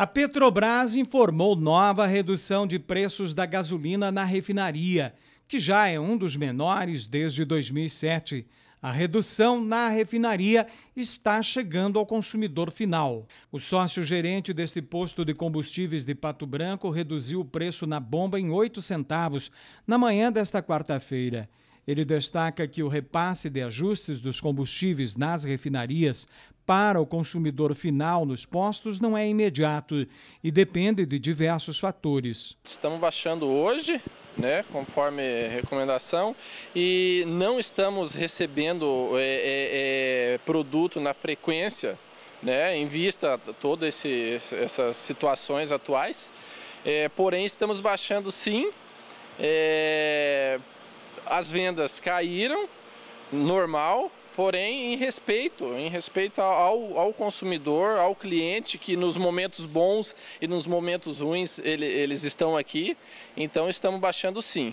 A Petrobras informou nova redução de preços da gasolina na refinaria, que já é um dos menores desde 2007. A redução na refinaria está chegando ao consumidor final. O sócio gerente deste posto de combustíveis de Pato Branco reduziu o preço na bomba em oito centavos na manhã desta quarta-feira. Ele destaca que o repasse de ajustes dos combustíveis nas refinarias para o consumidor final nos postos não é imediato e depende de diversos fatores. Estamos baixando hoje, né, conforme recomendação, e não estamos recebendo é, é, é produto na frequência, né, em vista de todas essas situações atuais. É, porém, estamos baixando sim. É, as vendas caíram, normal, Porém, em respeito, em respeito ao, ao consumidor, ao cliente, que nos momentos bons e nos momentos ruins ele, eles estão aqui, então estamos baixando sim.